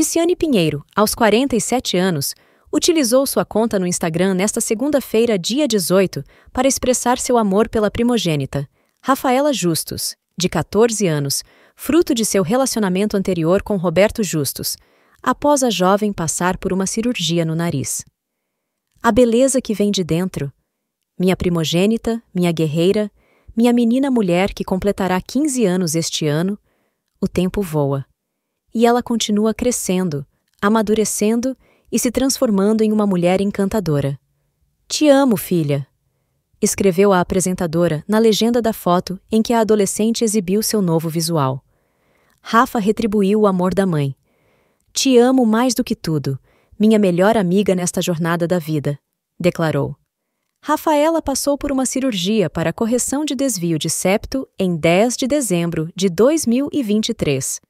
Ticiane Pinheiro, aos 47 anos, utilizou sua conta no Instagram nesta segunda-feira, dia 18, para expressar seu amor pela primogênita, Rafaela Justus, de 14 anos, fruto de seu relacionamento anterior com Roberto Justus, após a jovem passar por uma cirurgia no nariz. A beleza que vem de dentro. Minha primogênita, minha guerreira, minha menina mulher que completará 15 anos este ano, o tempo voa e ela continua crescendo, amadurecendo e se transformando em uma mulher encantadora. Te amo, filha! Escreveu a apresentadora na legenda da foto em que a adolescente exibiu seu novo visual. Rafa retribuiu o amor da mãe. Te amo mais do que tudo, minha melhor amiga nesta jornada da vida, declarou. Rafaela passou por uma cirurgia para correção de desvio de septo em 10 de dezembro de 2023.